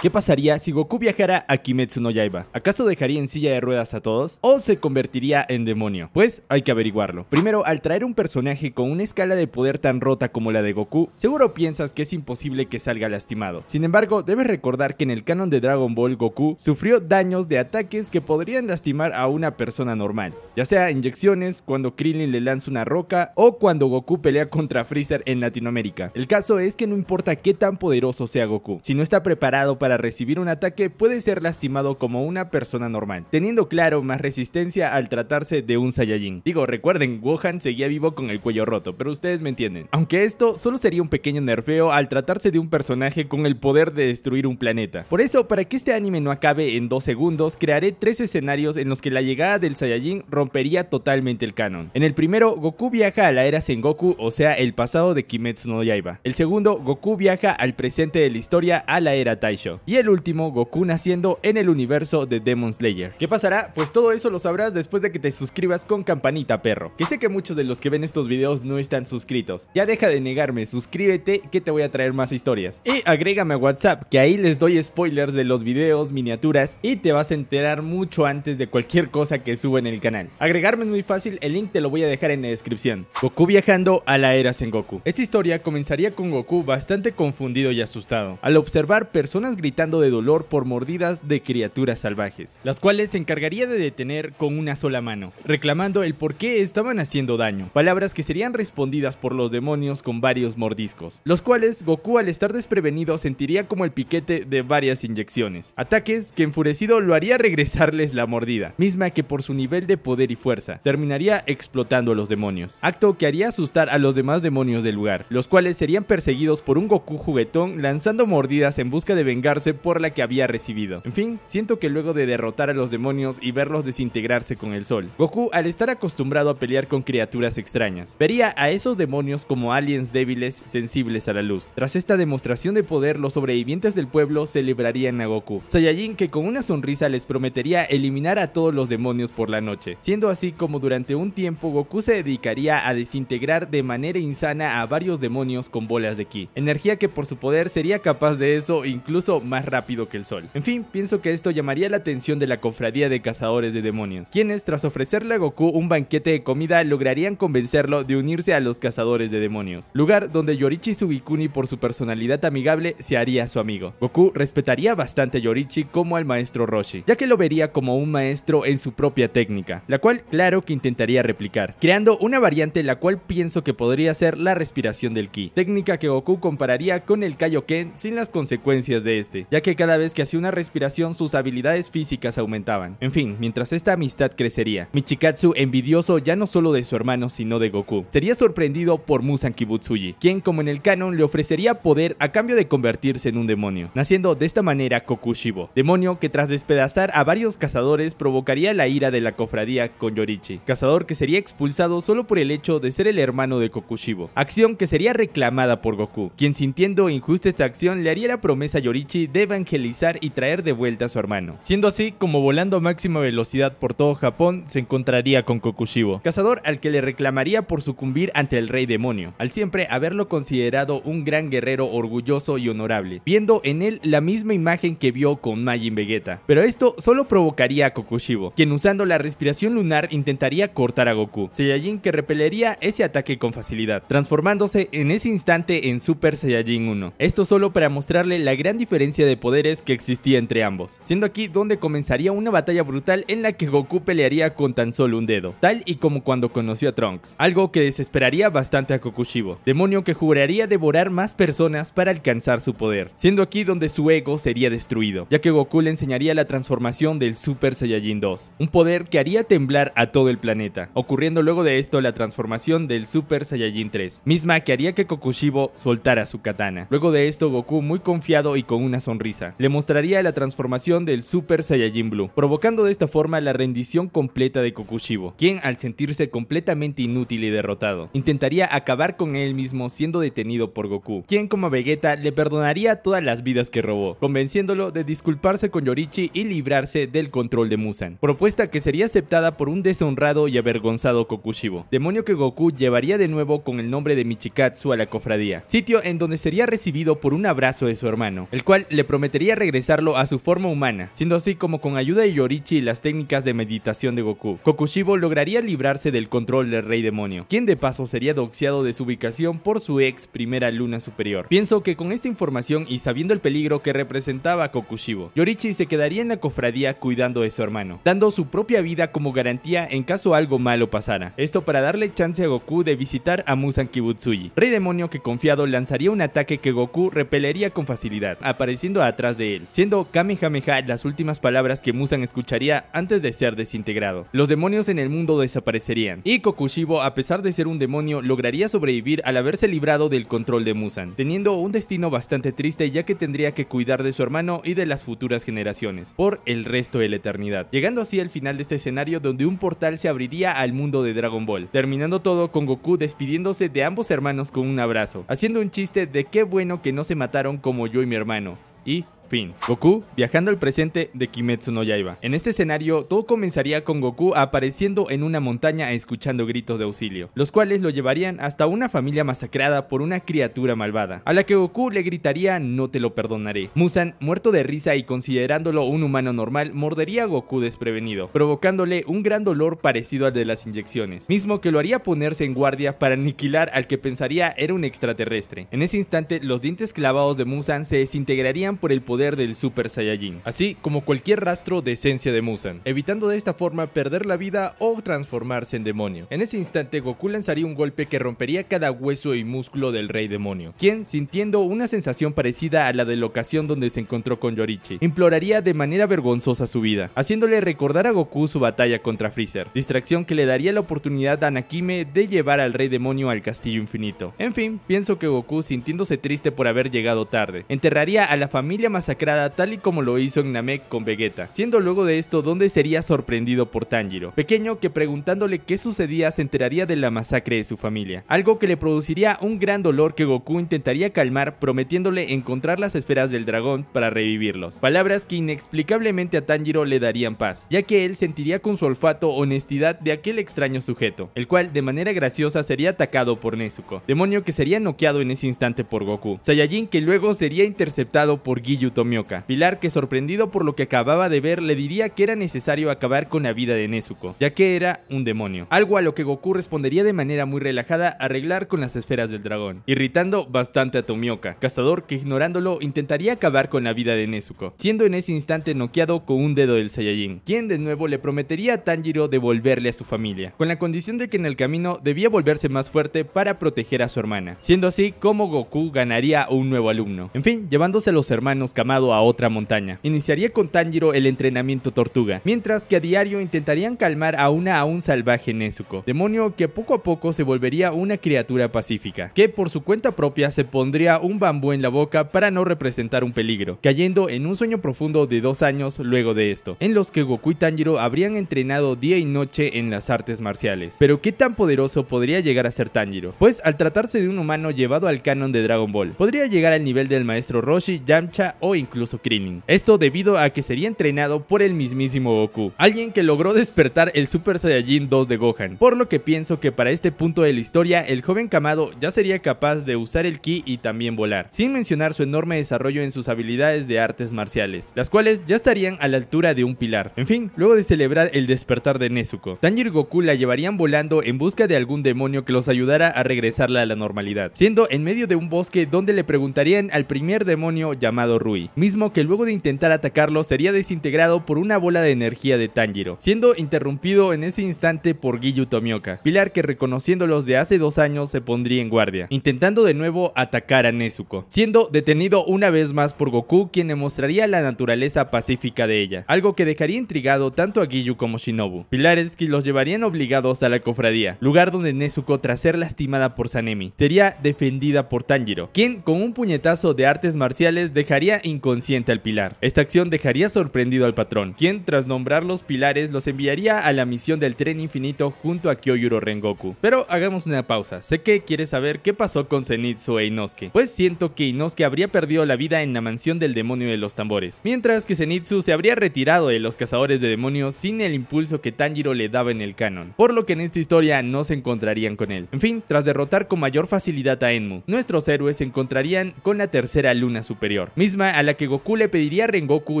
¿Qué pasaría si Goku viajara a Kimetsu no Yaiba? ¿Acaso dejaría en silla de ruedas a todos? ¿O se convertiría en demonio? Pues hay que averiguarlo. Primero, al traer un personaje con una escala de poder tan rota como la de Goku, seguro piensas que es imposible que salga lastimado. Sin embargo, debes recordar que en el canon de Dragon Ball Goku sufrió daños de ataques que podrían lastimar a una persona normal, ya sea inyecciones, cuando Krillin le lanza una roca o cuando Goku pelea contra Freezer en Latinoamérica. El caso es que no importa qué tan poderoso sea Goku, si no está preparado para para recibir un ataque puede ser lastimado como una persona normal, teniendo claro más resistencia al tratarse de un Saiyajin. Digo, recuerden, Gohan seguía vivo con el cuello roto, pero ustedes me entienden. Aunque esto solo sería un pequeño nerfeo al tratarse de un personaje con el poder de destruir un planeta. Por eso, para que este anime no acabe en dos segundos, crearé tres escenarios en los que la llegada del Saiyajin rompería totalmente el canon. En el primero, Goku viaja a la era Sengoku, o sea, el pasado de Kimetsu no Yaiba. El segundo, Goku viaja al presente de la historia a la era Taisho. Y el último, Goku naciendo en el universo de Demon Slayer. ¿Qué pasará? Pues todo eso lo sabrás después de que te suscribas con campanita, perro. Que sé que muchos de los que ven estos videos no están suscritos. Ya deja de negarme, suscríbete que te voy a traer más historias. Y agrégame a WhatsApp, que ahí les doy spoilers de los videos, miniaturas y te vas a enterar mucho antes de cualquier cosa que suba en el canal. Agregarme es muy fácil, el link te lo voy a dejar en la descripción. Goku viajando a la era Sengoku. Esta historia comenzaría con Goku bastante confundido y asustado. Al observar personas gritando gritando de dolor por mordidas de criaturas salvajes, las cuales se encargaría de detener con una sola mano, reclamando el por qué estaban haciendo daño, palabras que serían respondidas por los demonios con varios mordiscos, los cuales Goku al estar desprevenido sentiría como el piquete de varias inyecciones, ataques que enfurecido lo haría regresarles la mordida, misma que por su nivel de poder y fuerza terminaría explotando a los demonios, acto que haría asustar a los demás demonios del lugar, los cuales serían perseguidos por un Goku juguetón lanzando mordidas en busca de vengar por la que había recibido. En fin, siento que luego de derrotar a los demonios y verlos desintegrarse con el sol, Goku, al estar acostumbrado a pelear con criaturas extrañas, vería a esos demonios como aliens débiles, sensibles a la luz. Tras esta demostración de poder, los sobrevivientes del pueblo celebrarían a Goku. Saiyajin que con una sonrisa les prometería eliminar a todos los demonios por la noche, siendo así como durante un tiempo Goku se dedicaría a desintegrar de manera insana a varios demonios con bolas de ki, energía que por su poder sería capaz de eso incluso más rápido que el sol. En fin, pienso que esto llamaría la atención de la cofradía de cazadores de demonios, quienes tras ofrecerle a Goku un banquete de comida lograrían convencerlo de unirse a los cazadores de demonios, lugar donde Yorichi Sugikuni por su personalidad amigable se haría su amigo. Goku respetaría bastante a Yorichi como al maestro Roshi, ya que lo vería como un maestro en su propia técnica, la cual claro que intentaría replicar, creando una variante la cual pienso que podría ser la respiración del ki, técnica que Goku compararía con el Kaioken sin las consecuencias de este ya que cada vez que hacía una respiración sus habilidades físicas aumentaban. En fin, mientras esta amistad crecería, Michikatsu envidioso ya no solo de su hermano sino de Goku, sería sorprendido por Musan Kibutsuji, quien como en el canon le ofrecería poder a cambio de convertirse en un demonio, naciendo de esta manera Kokushibo, demonio que tras despedazar a varios cazadores provocaría la ira de la cofradía con Yorichi, cazador que sería expulsado solo por el hecho de ser el hermano de Kokushibo, acción que sería reclamada por Goku, quien sintiendo injusta esta acción le haría la promesa a Yorichi de evangelizar y traer de vuelta a su hermano. Siendo así, como volando a máxima velocidad por todo Japón, se encontraría con Kokushibo, cazador al que le reclamaría por sucumbir ante el rey demonio, al siempre haberlo considerado un gran guerrero orgulloso y honorable, viendo en él la misma imagen que vio con Majin Vegeta. Pero esto solo provocaría a Kokushibo, quien usando la respiración lunar intentaría cortar a Goku, Saiyajin que repelería ese ataque con facilidad, transformándose en ese instante en Super Saiyajin 1. Esto solo para mostrarle la gran diferencia de poderes que existía entre ambos, siendo aquí donde comenzaría una batalla brutal en la que Goku pelearía con tan solo un dedo, tal y como cuando conoció a Trunks, algo que desesperaría bastante a Kokushibo, demonio que juraría devorar más personas para alcanzar su poder, siendo aquí donde su ego sería destruido, ya que Goku le enseñaría la transformación del Super Saiyajin 2, un poder que haría temblar a todo el planeta, ocurriendo luego de esto la transformación del Super Saiyajin 3, misma que haría que Kokushibo soltara su katana. Luego de esto Goku muy confiado y con una sonrisa. Le mostraría la transformación del Super Saiyajin Blue, provocando de esta forma la rendición completa de Kokushibo, quien al sentirse completamente inútil y derrotado, intentaría acabar con él mismo siendo detenido por Goku, quien como Vegeta le perdonaría todas las vidas que robó, convenciéndolo de disculparse con Yorichi y librarse del control de Musan. Propuesta que sería aceptada por un deshonrado y avergonzado Kokushibo, demonio que Goku llevaría de nuevo con el nombre de Michikatsu a la cofradía, sitio en donde sería recibido por un abrazo de su hermano, el cual le prometería regresarlo a su forma humana, siendo así como con ayuda de Yorichi y las técnicas de meditación de Goku, Kokushibo lograría librarse del control del Rey Demonio, quien de paso sería doxiado de su ubicación por su ex primera luna superior. Pienso que con esta información y sabiendo el peligro que representaba Kokushibo, Yorichi se quedaría en la cofradía cuidando de su hermano, dando su propia vida como garantía en caso algo malo pasara. Esto para darle chance a Goku de visitar a Musan Kibutsuji, Rey Demonio que confiado lanzaría un ataque que Goku repelería con facilidad siendo atrás de él, siendo Kamehameha las últimas palabras que Musan escucharía antes de ser desintegrado. Los demonios en el mundo desaparecerían, y Kokushibo, a pesar de ser un demonio, lograría sobrevivir al haberse librado del control de Musan, teniendo un destino bastante triste ya que tendría que cuidar de su hermano y de las futuras generaciones, por el resto de la eternidad, llegando así al final de este escenario donde un portal se abriría al mundo de Dragon Ball, terminando todo con Goku despidiéndose de ambos hermanos con un abrazo, haciendo un chiste de qué bueno que no se mataron como yo y mi hermano, 一。Fin. Goku viajando al presente de Kimetsu no Yaiba. En este escenario, todo comenzaría con Goku apareciendo en una montaña escuchando gritos de auxilio, los cuales lo llevarían hasta una familia masacrada por una criatura malvada, a la que Goku le gritaría no te lo perdonaré. Musan, muerto de risa y considerándolo un humano normal, mordería a Goku desprevenido, provocándole un gran dolor parecido al de las inyecciones, mismo que lo haría ponerse en guardia para aniquilar al que pensaría era un extraterrestre. En ese instante, los dientes clavados de Musan se desintegrarían por el poder del Super Saiyajin, así como cualquier rastro de esencia de Musan, evitando de esta forma perder la vida o transformarse en demonio. En ese instante, Goku lanzaría un golpe que rompería cada hueso y músculo del Rey Demonio, quien, sintiendo una sensación parecida a la de la ocasión donde se encontró con Yorichi, imploraría de manera vergonzosa su vida, haciéndole recordar a Goku su batalla contra Freezer, distracción que le daría la oportunidad a Nakime de llevar al Rey Demonio al Castillo Infinito. En fin, pienso que Goku, sintiéndose triste por haber llegado tarde, enterraría a la familia más sacrada tal y como lo hizo en Namek con Vegeta, siendo luego de esto donde sería sorprendido por Tanjiro, pequeño que preguntándole qué sucedía se enteraría de la masacre de su familia, algo que le produciría un gran dolor que Goku intentaría calmar prometiéndole encontrar las esferas del dragón para revivirlos, palabras que inexplicablemente a Tanjiro le darían paz, ya que él sentiría con su olfato honestidad de aquel extraño sujeto, el cual de manera graciosa sería atacado por Nezuko, demonio que sería noqueado en ese instante por Goku, Saiyajin que luego sería interceptado por Giyu Tomioka. Pilar, que sorprendido por lo que acababa de ver, le diría que era necesario acabar con la vida de Nezuko, ya que era un demonio. Algo a lo que Goku respondería de manera muy relajada, arreglar con las esferas del dragón, irritando bastante a Tomioka, cazador que ignorándolo intentaría acabar con la vida de Nezuko, siendo en ese instante noqueado con un dedo del Saiyajin, quien de nuevo le prometería a Tanjiro devolverle a su familia, con la condición de que en el camino debía volverse más fuerte para proteger a su hermana, siendo así como Goku ganaría un nuevo alumno. En fin, llevándose a los hermanos a otra montaña. Iniciaría con Tanjiro el entrenamiento tortuga, mientras que a diario intentarían calmar a una aún salvaje Nezuko, demonio que poco a poco se volvería una criatura pacífica, que por su cuenta propia se pondría un bambú en la boca para no representar un peligro, cayendo en un sueño profundo de dos años luego de esto, en los que Goku y Tanjiro habrían entrenado día y noche en las artes marciales. Pero qué tan poderoso podría llegar a ser Tanjiro, pues al tratarse de un humano llevado al canon de Dragon Ball, podría llegar al nivel del maestro Roshi, Yamcha o incluso Krillin. Esto debido a que sería entrenado por el mismísimo Goku, alguien que logró despertar el Super Saiyajin 2 de Gohan, por lo que pienso que para este punto de la historia el joven Kamado ya sería capaz de usar el ki y también volar, sin mencionar su enorme desarrollo en sus habilidades de artes marciales, las cuales ya estarían a la altura de un pilar. En fin, luego de celebrar el despertar de Nezuko, Tanjiro y Goku la llevarían volando en busca de algún demonio que los ayudara a regresarla a la normalidad, siendo en medio de un bosque donde le preguntarían al primer demonio llamado Rui, mismo que luego de intentar atacarlo sería desintegrado por una bola de energía de Tanjiro, siendo interrumpido en ese instante por Giyu Tomioka, pilar que reconociéndolos de hace dos años se pondría en guardia, intentando de nuevo atacar a Nezuko, siendo detenido una vez más por Goku quien demostraría la naturaleza pacífica de ella, algo que dejaría intrigado tanto a Giyu como Shinobu, pilares que los llevarían obligados a la cofradía, lugar donde Nezuko tras ser lastimada por Sanemi, sería defendida por Tanjiro, quien con un puñetazo de artes marciales dejaría inconsciente al pilar. Esta acción dejaría sorprendido al patrón, quien tras nombrar los pilares los enviaría a la misión del tren infinito junto a Kyojuro Rengoku. Pero hagamos una pausa, sé que quieres saber qué pasó con Zenitsu e Inosuke, pues siento que Inosuke habría perdido la vida en la mansión del demonio de los tambores, mientras que Zenitsu se habría retirado de los cazadores de demonios sin el impulso que Tanjiro le daba en el canon, por lo que en esta historia no se encontrarían con él. En fin, tras derrotar con mayor facilidad a Enmu, nuestros héroes se encontrarían con la tercera luna superior, misma a la que Goku le pediría a Rengoku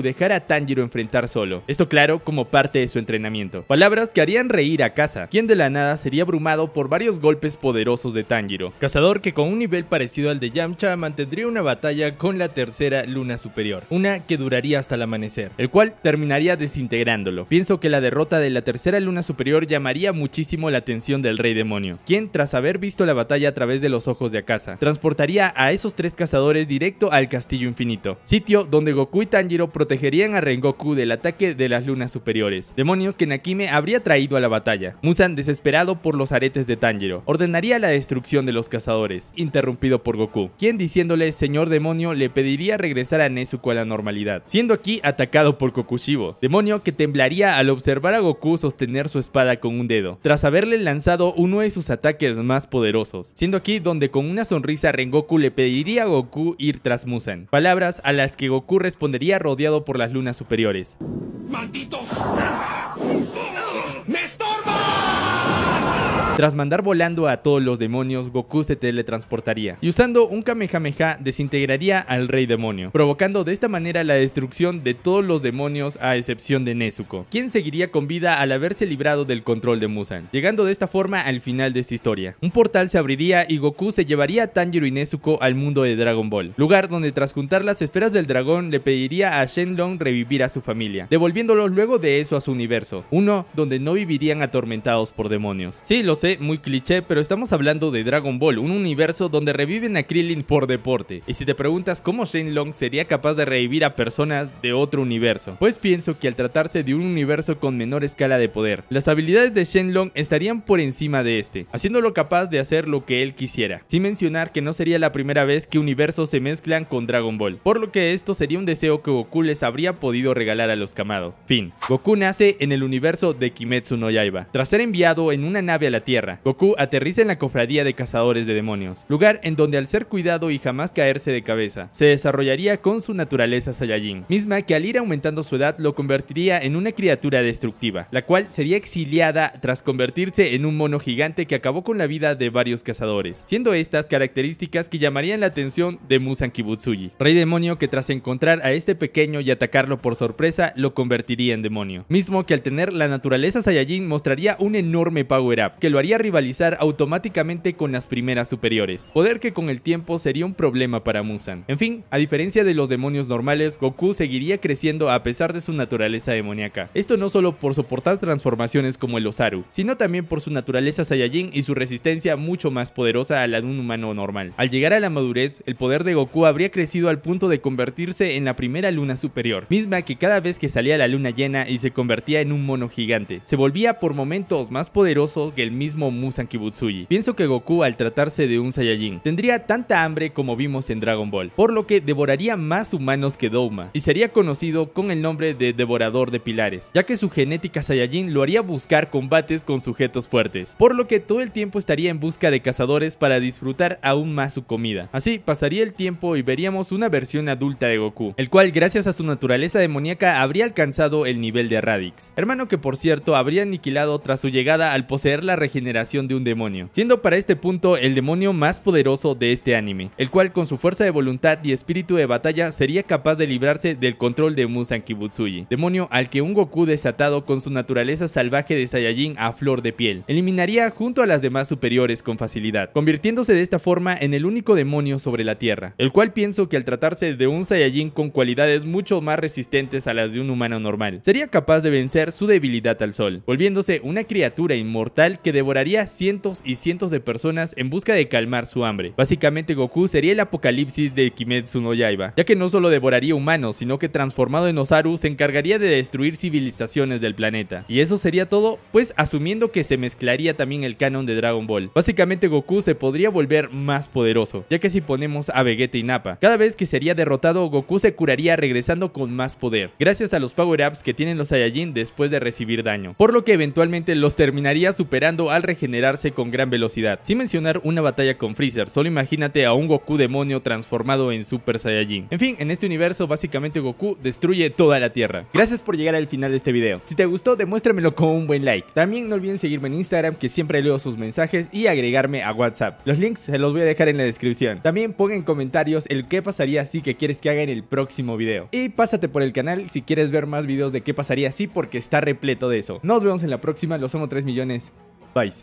dejar a Tanjiro enfrentar solo. Esto claro, como parte de su entrenamiento. Palabras que harían reír a Kaza, quien de la nada sería abrumado por varios golpes poderosos de Tanjiro. Cazador que con un nivel parecido al de Yamcha mantendría una batalla con la tercera luna superior, una que duraría hasta el amanecer, el cual terminaría desintegrándolo. Pienso que la derrota de la tercera luna superior llamaría muchísimo la atención del rey demonio, quien tras haber visto la batalla a través de los ojos de Akasa, transportaría a esos tres cazadores directo al castillo infinito, sitio donde Goku y Tanjiro protegerían a Rengoku del ataque de las lunas superiores, demonios que Nakime habría traído a la batalla. Musan, desesperado por los aretes de Tanjiro, ordenaría la destrucción de los cazadores, interrumpido por Goku, quien diciéndole señor demonio le pediría regresar a Nezuko a la normalidad, siendo aquí atacado por Kokushibo, demonio que temblaría al observar a Goku sostener su espada con un dedo, tras haberle lanzado uno de sus ataques más poderosos, siendo aquí donde con una sonrisa Rengoku le pediría a Goku ir tras Musan. Palabras a las que Goku respondería rodeado por las lunas superiores. ¡Malditos! Tras mandar volando a todos los demonios, Goku se teletransportaría y usando un Kamehameha desintegraría al rey demonio, provocando de esta manera la destrucción de todos los demonios a excepción de Nezuko, quien seguiría con vida al haberse librado del control de Musan, llegando de esta forma al final de esta historia. Un portal se abriría y Goku se llevaría a Tanjiro y Nezuko al mundo de Dragon Ball, lugar donde tras juntar las esferas del dragón le pediría a Shenlong revivir a su familia, devolviéndolo luego de eso a su universo, uno donde no vivirían atormentados por demonios. Sí, lo sé, muy cliché, pero estamos hablando de Dragon Ball, un universo donde reviven a Krillin por deporte. Y si te preguntas cómo Shenlong sería capaz de revivir a personas de otro universo, pues pienso que al tratarse de un universo con menor escala de poder, las habilidades de Shenlong estarían por encima de este, haciéndolo capaz de hacer lo que él quisiera. Sin mencionar que no sería la primera vez que universos se mezclan con Dragon Ball, por lo que esto sería un deseo que Goku les habría podido regalar a los Kamado. Fin. Goku nace en el universo de Kimetsu no Yaiba, tras ser enviado en una nave a la Tierra Goku aterriza en la cofradía de cazadores de demonios, lugar en donde al ser cuidado y jamás caerse de cabeza, se desarrollaría con su naturaleza Saiyajin, misma que al ir aumentando su edad lo convertiría en una criatura destructiva, la cual sería exiliada tras convertirse en un mono gigante que acabó con la vida de varios cazadores, siendo estas características que llamarían la atención de Musan Kibutsuji, rey demonio que tras encontrar a este pequeño y atacarlo por sorpresa lo convertiría en demonio, mismo que al tener la naturaleza Saiyajin mostraría un enorme power up que lo rivalizar automáticamente con las primeras superiores, poder que con el tiempo sería un problema para Musan. En fin, a diferencia de los demonios normales, Goku seguiría creciendo a pesar de su naturaleza demoníaca. Esto no solo por soportar transformaciones como el Osaru, sino también por su naturaleza Saiyajin y su resistencia mucho más poderosa a la de un humano normal. Al llegar a la madurez, el poder de Goku habría crecido al punto de convertirse en la primera luna superior, misma que cada vez que salía la luna llena y se convertía en un mono gigante, se volvía por momentos más poderoso que el mismo Musan Kibutsuji. Pienso que Goku al tratarse de un Saiyajin tendría tanta hambre como vimos en Dragon Ball, por lo que devoraría más humanos que Douma y sería conocido con el nombre de Devorador de Pilares, ya que su genética Saiyajin lo haría buscar combates con sujetos fuertes, por lo que todo el tiempo estaría en busca de cazadores para disfrutar aún más su comida. Así pasaría el tiempo y veríamos una versión adulta de Goku, el cual gracias a su naturaleza demoníaca habría alcanzado el nivel de Radix, hermano que por cierto habría aniquilado tras su llegada al poseer la región generación de un demonio, siendo para este punto el demonio más poderoso de este anime, el cual con su fuerza de voluntad y espíritu de batalla sería capaz de librarse del control de Musan Kibutsuji, demonio al que un Goku desatado con su naturaleza salvaje de Saiyajin a flor de piel, eliminaría junto a las demás superiores con facilidad, convirtiéndose de esta forma en el único demonio sobre la Tierra, el cual pienso que al tratarse de un Saiyajin con cualidades mucho más resistentes a las de un humano normal, sería capaz de vencer su debilidad al sol, volviéndose una criatura inmortal que de devoraría cientos y cientos de personas en busca de calmar su hambre. Básicamente Goku sería el apocalipsis de Kimetsu no Yaiba, ya que no solo devoraría humanos, sino que transformado en Osaru se encargaría de destruir civilizaciones del planeta. Y eso sería todo, pues asumiendo que se mezclaría también el canon de Dragon Ball. Básicamente Goku se podría volver más poderoso, ya que si ponemos a Vegeta y Nappa, cada vez que sería derrotado Goku se curaría regresando con más poder, gracias a los power-ups que tienen los Saiyajin después de recibir daño, por lo que eventualmente los terminaría superando a regenerarse con gran velocidad. Sin mencionar una batalla con Freezer, solo imagínate a un Goku demonio transformado en Super Saiyajin. En fin, en este universo básicamente Goku destruye toda la Tierra. Gracias por llegar al final de este video. Si te gustó, demuéstramelo con un buen like. También no olviden seguirme en Instagram que siempre leo sus mensajes y agregarme a WhatsApp. Los links se los voy a dejar en la descripción. También pon en comentarios el qué pasaría si que quieres que haga en el próximo video. Y pásate por el canal si quieres ver más videos de qué pasaría si porque está repleto de eso. Nos vemos en la próxima, los somos 3 millones. Bye.